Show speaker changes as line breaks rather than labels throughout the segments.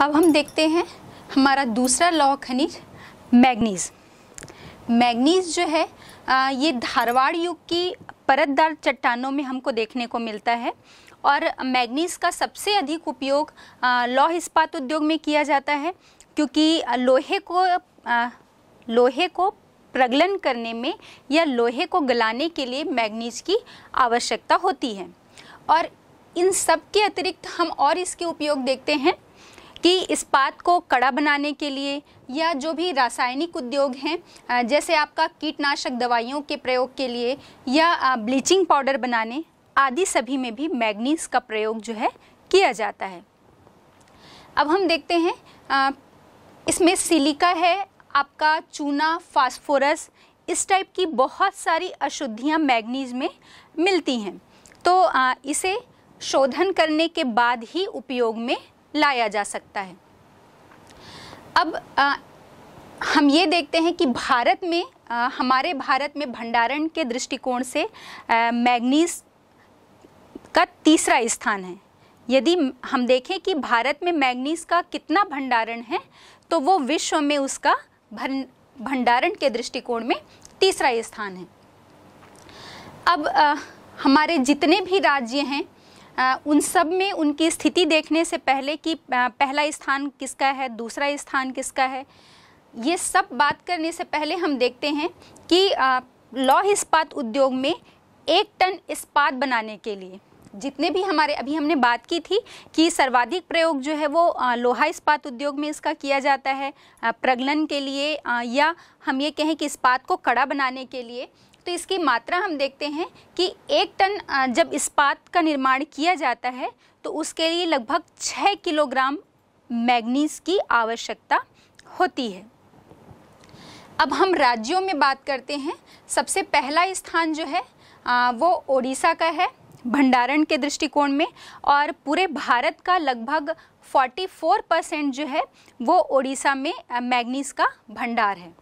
अब हम देखते हैं हमारा दूसरा लौह खनिज मैग्नीज मैग्नीज जो है आ, ये धारवाड़ युग की परतदार चट्टानों में हमको देखने को मिलता है और मैग्नीज का सबसे अधिक उपयोग लौह इस्पात उद्योग में किया जाता है क्योंकि लोहे को आ, लोहे को प्रगलन करने में या लोहे को गलाने के लिए मैग्नीज की आवश्यकता होती है और इन सब के अतिरिक्त हम और इसके उपयोग देखते हैं कि इस्पात को कड़ा बनाने के लिए या जो भी रासायनिक उद्योग हैं जैसे आपका कीटनाशक दवाइयों के प्रयोग के लिए या ब्लीचिंग पाउडर बनाने आदि सभी में भी मैग्नीस का प्रयोग जो है किया जाता है अब हम देखते हैं इसमें सिलिका है आपका चूना फास्फोरस इस टाइप की बहुत सारी अशुद्धियां मैग्नीज में मिलती हैं तो इसे शोधन करने के बाद ही उपयोग में लाया जा सकता है अब आ, हम ये देखते हैं कि भारत में आ, हमारे भारत में भंडारण के दृष्टिकोण से मैग्नीज का तीसरा स्थान है यदि हम देखें कि भारत में मैग्नीज का कितना भंडारण है तो वो विश्व में उसका भंडारण के दृष्टिकोण में तीसरा स्थान है अब आ, हमारे जितने भी राज्य हैं उन सब में उनकी स्थिति देखने से पहले कि पहला स्थान किसका है दूसरा स्थान किसका है ये सब बात करने से पहले हम देखते हैं कि लौह इस्पात उद्योग में एक टन इस्पात बनाने के लिए जितने भी हमारे अभी हमने बात की थी कि सर्वाधिक प्रयोग जो है वो लोहा इस्पात उद्योग में इसका किया जाता है प्रगलन के लिए या हम ये कहें कि इस्पात को कड़ा बनाने के लिए तो इसकी मात्रा हम देखते हैं कि एक टन जब इस्पात का निर्माण किया जाता है तो उसके लिए लगभग छः किलोग्राम मैग्नीज की आवश्यकता होती है अब हम राज्यों में बात करते हैं सबसे पहला स्थान जो है वो ओडिशा का है भंडारण के दृष्टिकोण में और पूरे भारत का लगभग 44 परसेंट जो है वो ओडिशा में मैग्नीज का भंडार है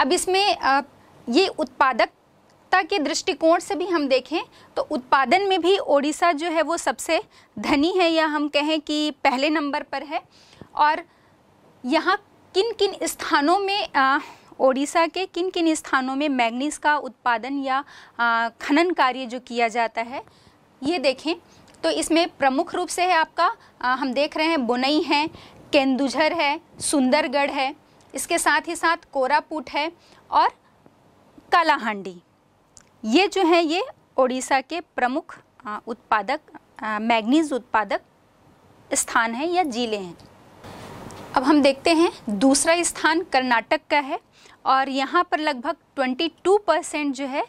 अब इसमें ये उत्पादकता के दृष्टिकोण से भी हम देखें तो उत्पादन में भी ओडिशा जो है वो सबसे धनी है या हम कहें कि पहले नंबर पर है और यहाँ किन किन स्थानों में ओडिशा के किन किन स्थानों में मैग्नीस का उत्पादन या खनन कार्य जो किया जाता है ये देखें तो इसमें प्रमुख रूप से है आपका आ, हम देख रहे हैं बुनई है केंदुझर है सुंदरगढ़ है इसके साथ ही साथ कोरापुट है और कालाहांडी ये जो है ये ओडिशा के प्रमुख उत्पादक मैग्नीज उत्पादक स्थान है या जिले हैं अब हम देखते हैं दूसरा स्थान कर्नाटक का है और यहाँ पर लगभग 22 परसेंट जो है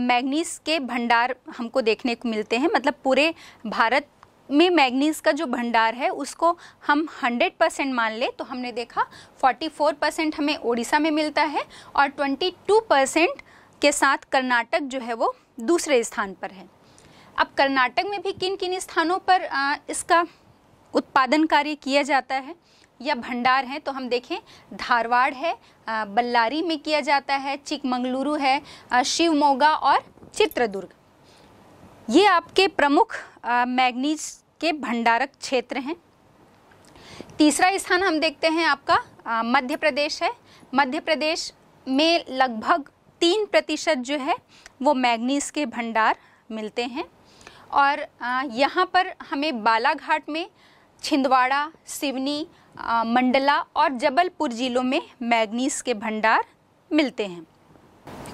मैग्नीस के भंडार हमको देखने को मिलते हैं मतलब पूरे भारत में मैग्नीस का जो भंडार है उसको हम 100 परसेंट मान ले तो हमने देखा 44 परसेंट हमें ओडिशा में मिलता है और 22 परसेंट के साथ कर्नाटक जो है वो दूसरे स्थान पर है अब कर्नाटक में भी किन किन स्थानों पर इसका उत्पादन कार्य किया जाता है या भंडार हैं तो हम देखें धारवाड़ है बल्लारी में किया जाता है चिकमंगलुरु है शिवमोगा और चित्रदुर्ग ये आपके प्रमुख मैग्नीज के भंडारक क्षेत्र हैं तीसरा स्थान हम देखते हैं आपका मध्य प्रदेश है मध्य प्रदेश में लगभग तीन प्रतिशत जो है वो मैग्नीज के भंडार मिलते हैं और यहाँ पर हमें बालाघाट में छिंदवाड़ा सिवनी मंडला और जबलपुर जिलों में मैग्नीस के भंडार मिलते हैं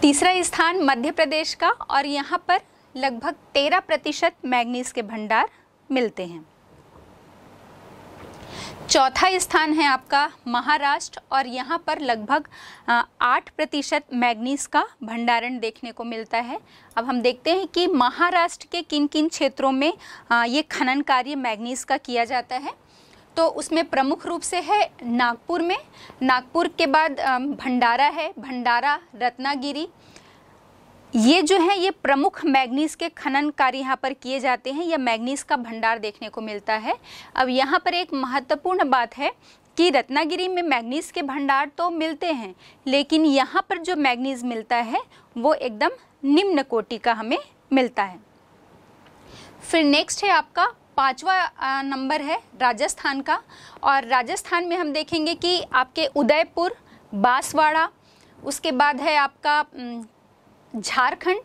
तीसरा स्थान मध्य प्रदेश का और यहाँ पर लगभग तेरह प्रतिशत मैग्नीस के भंडार मिलते हैं चौथा स्थान है आपका महाराष्ट्र और यहाँ पर लगभग आठ प्रतिशत मैगनीज का भंडारण देखने को मिलता है अब हम देखते हैं कि महाराष्ट्र के किन किन क्षेत्रों में ये खनन कार्य मैग्नीज का किया जाता है तो उसमें प्रमुख रूप से है नागपुर में नागपुर के बाद भंडारा है भंडारा रत्नागिरी ये जो है ये प्रमुख मैग्नीस के खनन कार्य यहाँ पर किए जाते हैं या मैग्नीस का भंडार देखने को मिलता है अब यहाँ पर एक महत्वपूर्ण बात है कि रत्नागिरी में मैग्नीस के भंडार तो मिलते हैं लेकिन यहाँ पर जो मैग्नीस मिलता है वो एकदम निम्न कोटि का हमें मिलता है फिर नेक्स्ट है आपका पांचवा नंबर है राजस्थान का और राजस्थान में हम देखेंगे कि आपके उदयपुर बांसवाड़ा उसके बाद है आपका झारखंड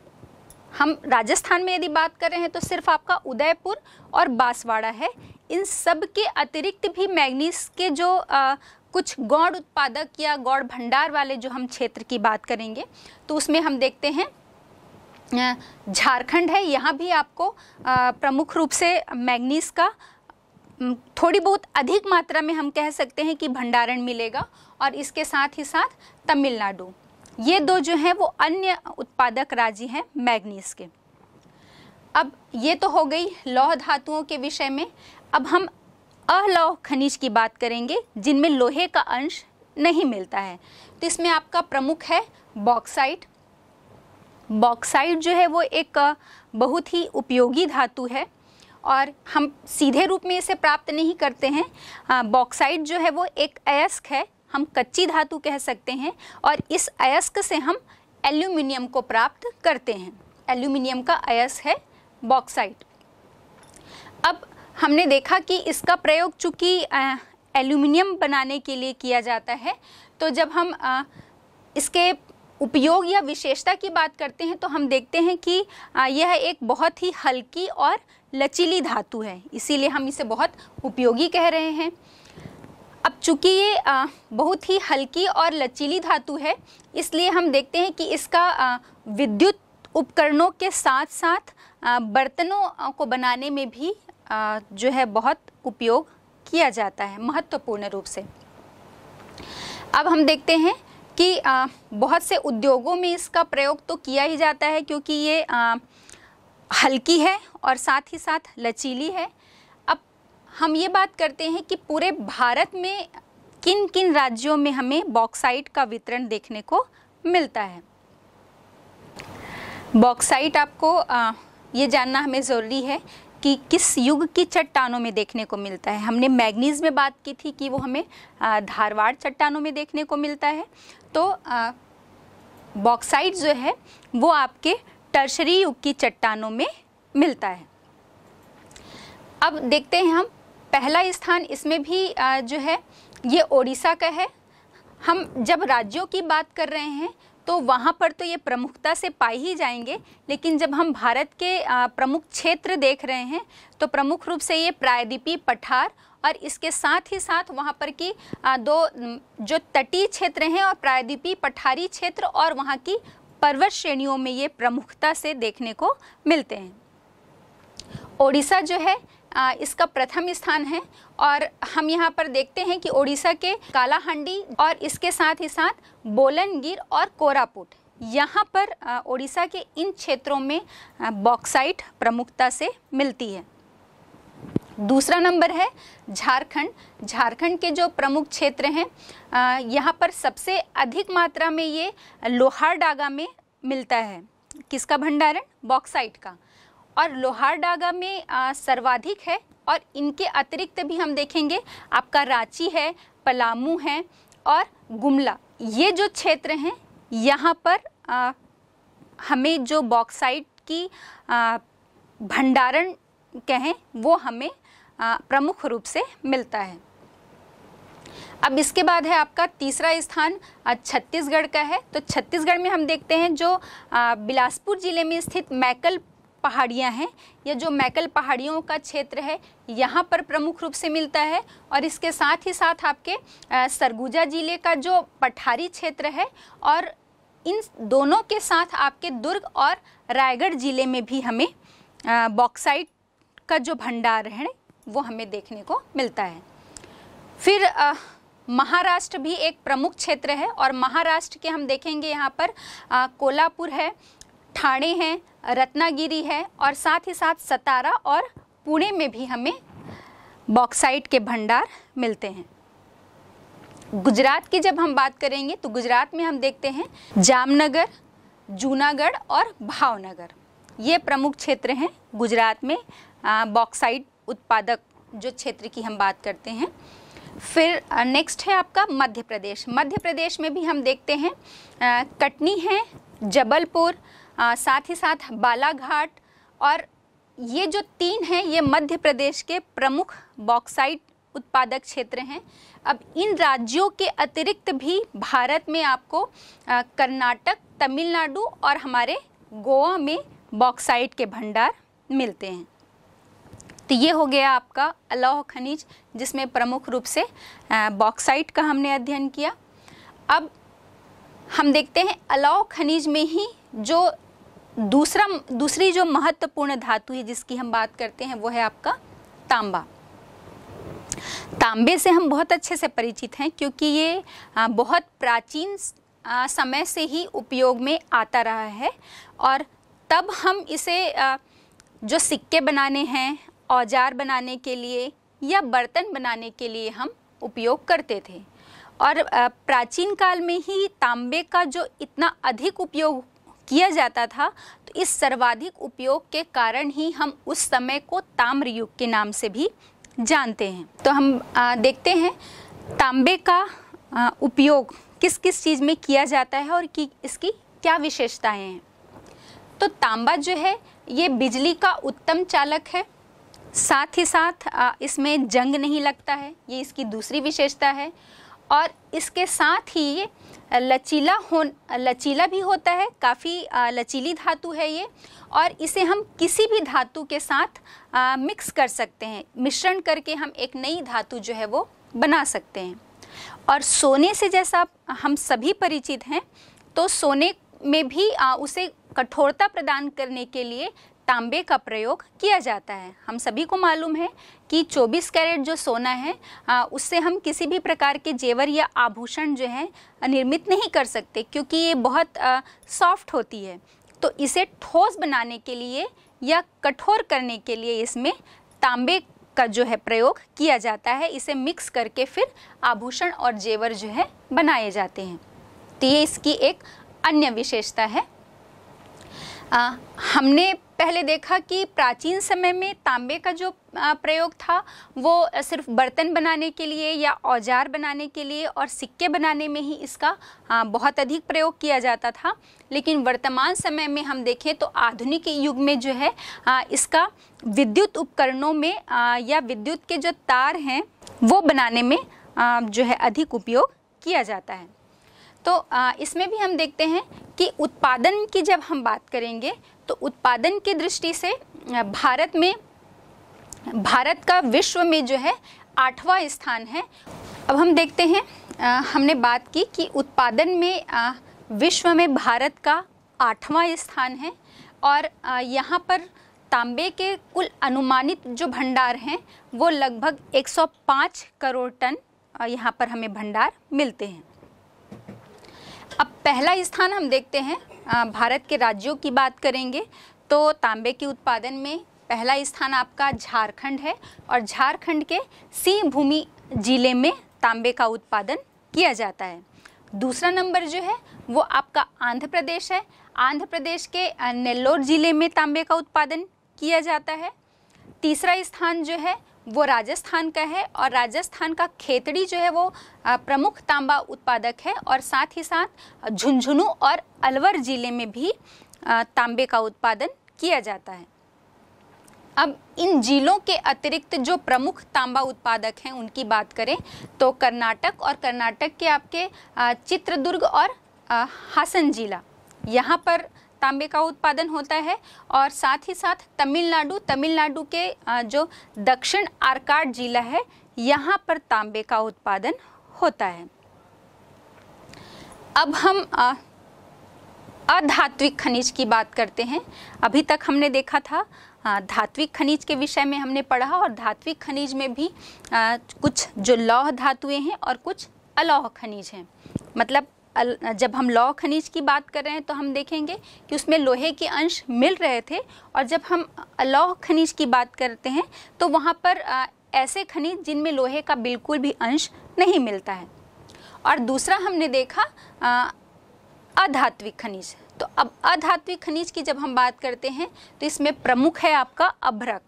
हम राजस्थान में यदि बात कर रहे हैं तो सिर्फ आपका उदयपुर और बांसवाड़ा है इन सब के अतिरिक्त भी मैग्नीस के जो आ, कुछ गौड़ उत्पादक या गौड़ भंडार वाले जो हम क्षेत्र की बात करेंगे तो उसमें हम देखते हैं झारखंड है यहाँ भी आपको प्रमुख रूप से मैग्नीस का थोड़ी बहुत अधिक मात्रा में हम कह सकते हैं कि भंडारण मिलेगा और इसके साथ ही साथ तमिलनाडु ये दो जो हैं वो अन्य उत्पादक राज्य हैं मैग्नीस के अब ये तो हो गई लौह धातुओं के विषय में अब हम अलौह खनिज की बात करेंगे जिनमें लोहे का अंश नहीं मिलता है तो इसमें आपका प्रमुख है बॉक्साइट बॉक्साइट जो है वो एक बहुत ही उपयोगी धातु है और हम सीधे रूप में इसे प्राप्त नहीं करते हैं बॉक्साइट जो है वो एक अयस्क है हम कच्ची धातु कह सकते हैं और इस अयस्क से हम एल्यूमिनियम को प्राप्त करते हैं एल्यूमिनियम का अयस है बॉक्साइट अब हमने देखा कि इसका प्रयोग चूँकि एल्यूमिनियम बनाने के लिए किया जाता है तो जब हम आ, इसके उपयोग या विशेषता की बात करते हैं तो हम देखते हैं कि यह एक बहुत ही हल्की और लचीली धातु है इसीलिए हम इसे बहुत उपयोगी कह रहे हैं अब चूँकि ये आ, बहुत ही हल्की और लचीली धातु है इसलिए हम देखते हैं कि इसका विद्युत उपकरणों के साथ साथ बर्तनों को बनाने में भी आ, जो है बहुत उपयोग किया जाता है महत्वपूर्ण रूप से अब हम देखते हैं कि आ, बहुत से उद्योगों में इसका प्रयोग तो किया ही जाता है क्योंकि ये आ, हल्की है और साथ ही साथ लचीली है हम ये बात करते हैं कि पूरे भारत में किन किन राज्यों में हमें बॉक्साइट का वितरण देखने को मिलता है बॉक्साइट आपको आ, ये जानना हमें ज़रूरी है कि किस युग की चट्टानों में देखने को मिलता है हमने मैग्नीज में बात की थी कि वो हमें धारवाड़ चट्टानों में देखने को मिलता है तो बॉक्साइट जो है वो आपके टर्शरी युग की चट्टानों में मिलता है अब देखते हैं हम पहला स्थान इसमें भी जो है ये ओडिशा का है हम जब राज्यों की बात कर रहे हैं तो वहाँ पर तो ये प्रमुखता से पाए ही जाएंगे लेकिन जब हम भारत के प्रमुख क्षेत्र देख रहे हैं तो प्रमुख रूप से ये प्रायद्वीपी पठार और इसके साथ ही साथ वहाँ पर की दो जो तटीय क्षेत्र हैं और प्रायद्वीपी पठारी क्षेत्र और वहाँ की पर्वत श्रेणियों में ये प्रमुखता से देखने को मिलते हैं ओडिशा जो है इसका प्रथम स्थान है और हम यहाँ पर देखते हैं कि ओडिशा के कालाहांडी और इसके साथ ही साथ बोलनगिर और कोरापुट यहाँ पर ओडिशा के इन क्षेत्रों में बॉक्साइट प्रमुखता से मिलती है दूसरा नंबर है झारखंड झारखंड के जो प्रमुख क्षेत्र हैं यहाँ पर सबसे अधिक मात्रा में ये लोहारडागा में मिलता है किसका भंडारण बॉक्साइट का और लोहारडागा में सर्वाधिक है और इनके अतिरिक्त भी हम देखेंगे आपका रांची है पलामू है और गुमला ये जो क्षेत्र हैं यहाँ पर आ, हमें जो बॉक्साइट की आ, भंडारण कहें वो हमें आ, प्रमुख रूप से मिलता है अब इसके बाद है आपका तीसरा स्थान छत्तीसगढ़ का है तो छत्तीसगढ़ में हम देखते हैं जो बिलासपुर ज़िले में स्थित मैकल पहाड़ियाँ हैं या जो मैकल पहाड़ियों का क्षेत्र है यहाँ पर प्रमुख रूप से मिलता है और इसके साथ ही साथ आपके सरगुजा ज़िले का जो पठारी क्षेत्र है और इन दोनों के साथ आपके दुर्ग और रायगढ़ ज़िले में भी हमें बॉक्साइट का जो भंडार है वो हमें देखने को मिलता है फिर महाराष्ट्र भी एक प्रमुख क्षेत्र है और महाराष्ट्र के हम देखेंगे यहाँ पर कोल्हापुर है ठाणे हैं रत्नागिरी है और साथ ही साथ सतारा और पुणे में भी हमें बॉक्साइट के भंडार मिलते हैं गुजरात की जब हम बात करेंगे तो गुजरात में हम देखते हैं जामनगर जूनागढ़ और भावनगर ये प्रमुख क्षेत्र हैं गुजरात में बॉक्साइट उत्पादक जो क्षेत्र की हम बात करते हैं फिर नेक्स्ट है आपका मध्य प्रदेश मध्य प्रदेश में भी हम देखते हैं कटनी है जबलपुर आ, साथ ही साथ बालाघाट और ये जो तीन हैं ये मध्य प्रदेश के प्रमुख बॉक्साइट उत्पादक क्षेत्र हैं अब इन राज्यों के अतिरिक्त भी भारत में आपको कर्नाटक तमिलनाडु और हमारे गोवा में बॉक्साइट के भंडार मिलते हैं तो ये हो गया आपका अलौह खनिज जिसमें प्रमुख रूप से बॉक्साइट का हमने अध्ययन किया अब हम देखते हैं अलौह खनिज में ही जो दूसरा दूसरी जो महत्वपूर्ण धातु है जिसकी हम बात करते हैं वो है आपका तांबा तांबे से हम बहुत अच्छे से परिचित हैं क्योंकि ये बहुत प्राचीन समय से ही उपयोग में आता रहा है और तब हम इसे जो सिक्के बनाने हैं औजार बनाने के लिए या बर्तन बनाने के लिए हम उपयोग करते थे और प्राचीन काल में ही तांबे का जो इतना अधिक उपयोग किया जाता था तो इस सर्वाधिक उपयोग के कारण ही हम उस समय को ताम्रयुग के नाम से भी जानते हैं तो हम आ, देखते हैं तांबे का आ, उपयोग किस किस चीज़ में किया जाता है और कि इसकी क्या विशेषताएं हैं तो तांबा जो है ये बिजली का उत्तम चालक है साथ ही साथ आ, इसमें जंग नहीं लगता है ये इसकी दूसरी विशेषता है और इसके साथ ही ये लचीला हो लचीला भी होता है काफ़ी लचीली धातु है ये और इसे हम किसी भी धातु के साथ आ, मिक्स कर सकते हैं मिश्रण करके हम एक नई धातु जो है वो बना सकते हैं और सोने से जैसा हम सभी परिचित हैं तो सोने में भी आ, उसे कठोरता प्रदान करने के लिए तांबे का प्रयोग किया जाता है हम सभी को मालूम है कि 24 कैरेट जो सोना है आ, उससे हम किसी भी प्रकार के जेवर या आभूषण जो है निर्मित नहीं कर सकते क्योंकि ये बहुत सॉफ्ट होती है तो इसे ठोस बनाने के लिए या कठोर करने के लिए इसमें तांबे का जो है प्रयोग किया जाता है इसे मिक्स करके फिर आभूषण और जेवर जो है बनाए जाते हैं तो ये इसकी एक अन्य विशेषता है आ, हमने पहले देखा कि प्राचीन समय में तांबे का जो प्रयोग था वो सिर्फ बर्तन बनाने के लिए या औजार बनाने के लिए और सिक्के बनाने में ही इसका बहुत अधिक प्रयोग किया जाता था लेकिन वर्तमान समय में हम देखें तो आधुनिक युग में जो है इसका विद्युत उपकरणों में या विद्युत के जो तार हैं वो बनाने में जो है अधिक उपयोग किया जाता है तो इसमें भी हम देखते हैं कि उत्पादन की जब हम बात करेंगे तो उत्पादन की दृष्टि से भारत में भारत का विश्व में जो है आठवां स्थान है अब हम देखते हैं आ, हमने बात की कि उत्पादन में आ, विश्व में भारत का आठवां स्थान है और यहाँ पर तांबे के कुल अनुमानित जो भंडार हैं वो लगभग 105 करोड़ टन यहाँ पर हमें भंडार मिलते हैं अब पहला स्थान हम देखते हैं भारत के राज्यों की बात करेंगे तो तांबे के उत्पादन में पहला स्थान आपका झारखंड है और झारखंड के सिंहभूमि भूमि जिले में तांबे का उत्पादन किया जाता है दूसरा नंबर जो है वो आपका आंध्र प्रदेश है आंध्र प्रदेश के नेल्लोर जिले में तांबे का उत्पादन किया जाता है तीसरा स्थान जो है वो राजस्थान का है और राजस्थान का खेतड़ी जो है वो प्रमुख तांबा उत्पादक है और साथ ही साथ झुंझुनू और अलवर ज़िले में भी तांबे का उत्पादन किया जाता है अब इन जिलों के अतिरिक्त जो प्रमुख तांबा उत्पादक हैं उनकी बात करें तो कर्नाटक और कर्नाटक के आपके चित्रदुर्ग और हासन जिला यहाँ पर तांबे का उत्पादन होता है और साथ ही साथ तमिलनाडु तमिलनाडु के जो दक्षिण आरकाट जिला है यहाँ पर तांबे का उत्पादन होता है अब हम अधात्विक खनिज की बात करते हैं अभी तक हमने देखा था धात्विक खनिज के विषय में हमने पढ़ा और धात्विक खनिज में भी कुछ जो लौह धातुएं हैं और कुछ अलौह खनिज हैं मतलब जब हम लौह खनिज की बात कर रहे हैं तो हम देखेंगे कि उसमें लोहे के अंश मिल रहे थे और जब हम लौह खनिज की बात करते हैं तो वहाँ पर ऐसे खनिज जिनमें लोहे का बिल्कुल भी अंश नहीं मिलता है और दूसरा हमने देखा अधात्विक खनिज तो अब अधात्विक खनिज की जब हम बात करते हैं तो इसमें प्रमुख है आपका अभ्रक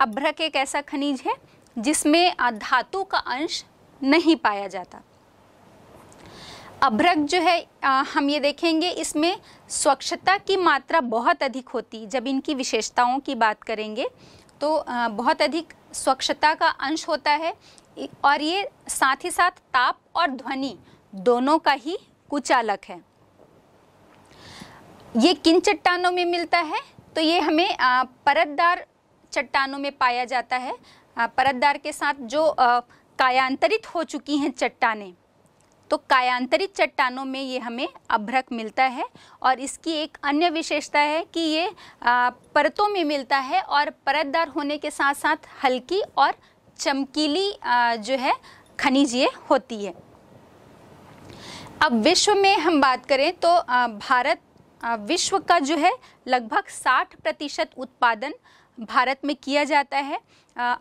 अभ्रक एक ऐसा खनिज है जिसमें धातु का अंश नहीं पाया जाता अभ्रक जो है आ, हम ये देखेंगे इसमें स्वच्छता की मात्रा बहुत अधिक होती जब इनकी विशेषताओं की बात करेंगे तो आ, बहुत अधिक स्वच्छता का अंश होता है और ये साथ ही साथ ताप और ध्वनि दोनों का ही कुचालक है ये किन चट्टानों में मिलता है तो ये हमें आ, परतदार चट्टानों में पाया जाता है परतदार के साथ जो कायांतरित हो चुकी हैं चट्टानें तो कायांतरित चट्टानों में ये हमें अभ्रक मिलता है और इसकी एक अन्य विशेषता है कि ये परतों में मिलता है और परतदार होने के साथ साथ हल्की और चमकीली जो है खनिज ये होती है अब विश्व में हम बात करें तो भारत विश्व का जो है लगभग 60 प्रतिशत उत्पादन भारत में किया जाता है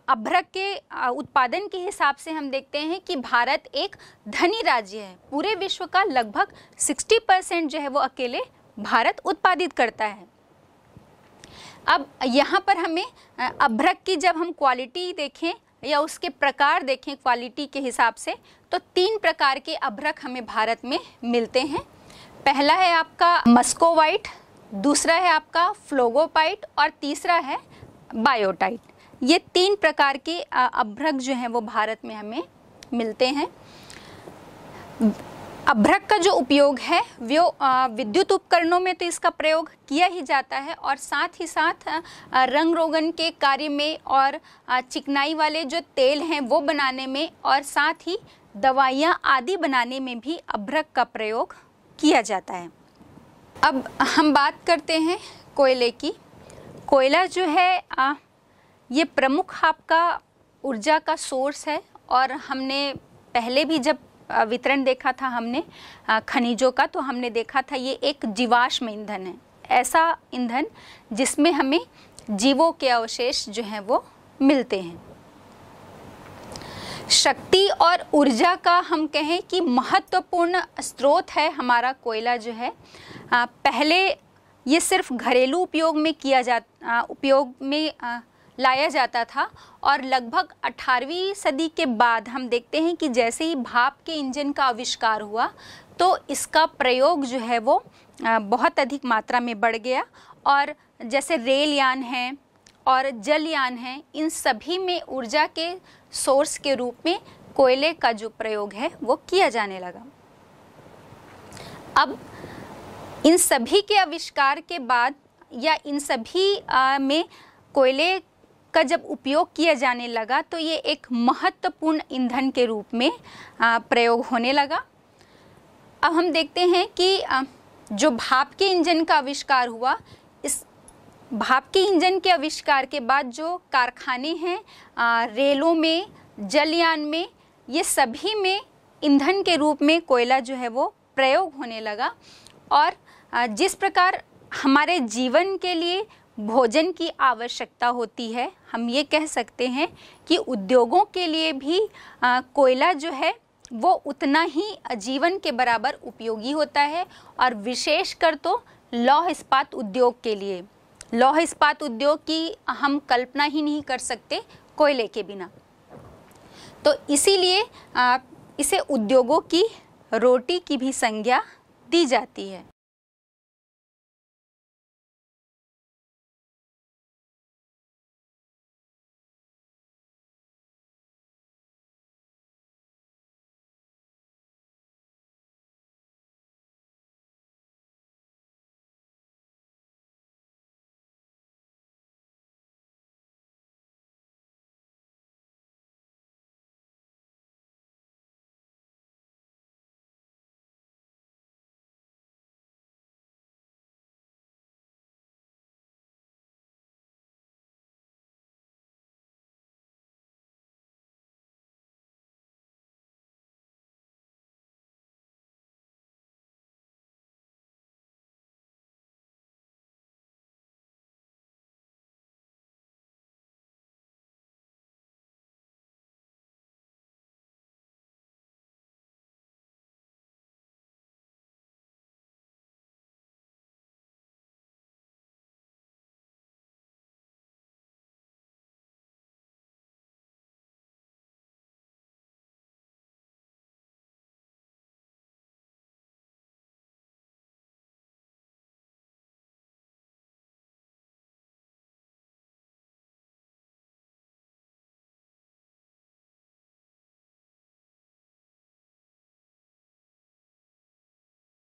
अभ्रक के उत्पादन के हिसाब से हम देखते हैं कि भारत एक धनी राज्य है पूरे विश्व का लगभग 60 परसेंट जो है वो अकेले भारत उत्पादित करता है अब यहाँ पर हमें अभ्रक की जब हम क्वालिटी देखें या उसके प्रकार देखें क्वालिटी के हिसाब से तो तीन प्रकार के अभ्रक हमें भारत में मिलते हैं पहला है आपका मस्कोवाइट दूसरा है आपका फ्लोगोपाइट और तीसरा है बायोटाइट ये तीन प्रकार के अभ्रक जो हैं वो भारत में हमें मिलते हैं अभ्रक का जो उपयोग है वो विद्युत उपकरणों में तो इसका प्रयोग किया ही जाता है और साथ ही साथ रंग रोगन के कार्य में और चिकनाई वाले जो तेल हैं वो बनाने में और साथ ही दवाइयाँ आदि बनाने में भी अभ्रक का प्रयोग किया जाता है अब हम बात करते हैं कोयले की कोयला जो है आ, ये प्रमुख आपका ऊर्जा का सोर्स है और हमने पहले भी जब वितरण देखा था हमने खनिजों का तो हमने देखा था ये एक जीवाश्म ईंधन है ऐसा ईंधन जिसमें हमें जीवों के अवशेष जो हैं वो मिलते हैं शक्ति और ऊर्जा का हम कहें कि महत्वपूर्ण स्रोत है हमारा कोयला जो है पहले ये सिर्फ घरेलू उपयोग में किया जा उपयोग में आ, लाया जाता था और लगभग 18वीं सदी के बाद हम देखते हैं कि जैसे ही भाप के इंजन का आविष्कार हुआ तो इसका प्रयोग जो है वो बहुत अधिक मात्रा में बढ़ गया और जैसे रेल यान है और जल यान है इन सभी में ऊर्जा के सोर्स के रूप में कोयले का जो प्रयोग है वो किया जाने लगा अब इन सभी के आविष्कार के बाद या इन सभी आ, में कोयले का जब उपयोग किया जाने लगा तो ये एक महत्वपूर्ण ईंधन के रूप में आ, प्रयोग होने लगा अब हम देखते हैं कि आ, जो भाप के इंजन का आविष्कार हुआ इस भाप के इंजन के आविष्कार के बाद जो कारखाने हैं रेलों में जलयान में ये सभी में ईंधन के रूप में कोयला जो है वो प्रयोग होने लगा और जिस प्रकार हमारे जीवन के लिए भोजन की आवश्यकता होती है हम ये कह सकते हैं कि उद्योगों के लिए भी कोयला जो है वो उतना ही जीवन के बराबर उपयोगी होता है और विशेषकर तो लौह इस्पात उद्योग के लिए लौह इस्पात उद्योग की हम कल्पना ही नहीं कर सकते कोयले के बिना तो इसीलिए इसे उद्योगों की रोटी की भी संज्ञा दी जाती है